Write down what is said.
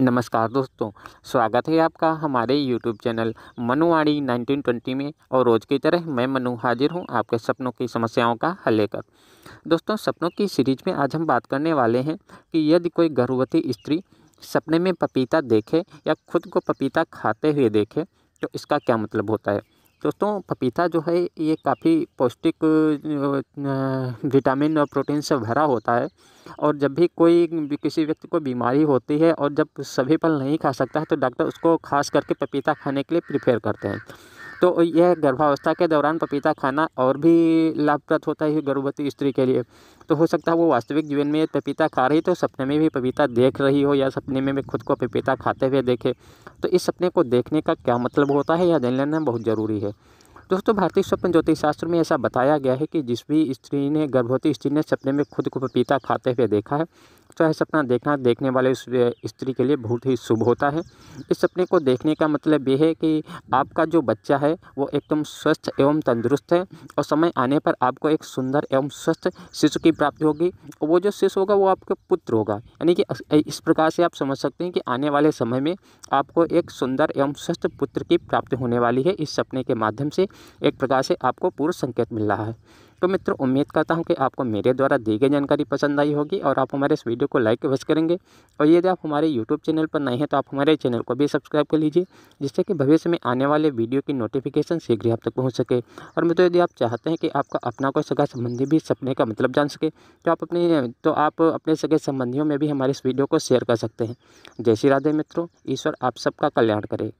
नमस्कार दोस्तों स्वागत है आपका हमारे यूट्यूब चैनल मनुवाणी 1920 में और रोज़ की तरह मैं मनु हाजिर हूं आपके सपनों की समस्याओं का हल लेकर दोस्तों सपनों की सीरीज में आज हम बात करने वाले हैं कि यदि कोई गर्भवती स्त्री सपने में पपीता देखे या खुद को पपीता खाते हुए देखे तो इसका क्या मतलब होता है दोस्तों पपीता जो है ये काफ़ी पौष्टिक विटामिन और प्रोटीन से भरा होता है और जब भी कोई किसी व्यक्ति को बीमारी होती है और जब सभी फल नहीं खा सकता है तो डॉक्टर उसको खास करके पपीता खाने के लिए प्रिफेयर करते हैं तो यह गर्भावस्था के दौरान पपीता खाना और भी लाभप्रद होता है गर्भवती स्त्री के लिए तो हो सकता है वो वास्तविक जीवन में पपीता खा रही तो सपने में भी पपीता देख रही हो या सपने में भी खुद को पपीता खाते हुए देखे तो इस सपने को देखने का क्या मतलब होता है यह जान लेना बहुत ज़रूरी है दोस्तों भारतीय स्वप्न ज्योतिष शास्त्र में ऐसा बताया गया है कि जिस भी स्त्री ने गर्भवती स्त्री ने सपने में खुद को पपीता खाते हुए देखा है चाहे सपना देखना देखने वाले उस स्त्री के लिए बहुत ही शुभ होता है इस सपने को देखने का मतलब ये है कि आपका जो बच्चा है वो एकदम स्वस्थ एवं तंदुरुस्त है और समय आने पर आपको एक सुंदर एवं स्वस्थ शिशु की प्राप्ति होगी और वो जो शिशु होगा वो आपके पुत्र होगा यानी कि इस प्रकार से आप समझ सकते हैं कि आने वाले समय में आपको एक सुंदर एवं स्वस्थ पुत्र की प्राप्ति होने वाली है इस सपने के माध्यम से एक प्रकार से आपको पूर्व संकेत मिल रहा है तो मित्रों उम्मीद करता हूँ कि आपको मेरे द्वारा दी गई जानकारी पसंद आई होगी और आप हमारे इस वीडियो को लाइक अवश्य करेंगे और यदि आप हमारे यूट्यूब चैनल पर नए हैं तो आप हमारे चैनल को भी सब्सक्राइब कर लीजिए जिससे कि भविष्य में आने वाले वीडियो की नोटिफिकेशन शीघ्र आप तक पहुँच सके और मित्रों यदि आप चाहते हैं कि आपका अपना कोई सगा संबंधी भी सपने का मतलब जान सके तो आप अपने तो आप अपने सगे संबंधियों में भी हमारे इस वीडियो को शेयर कर सकते हैं जय श्री राधे मित्रों ईश्वर आप सबका कल्याण करे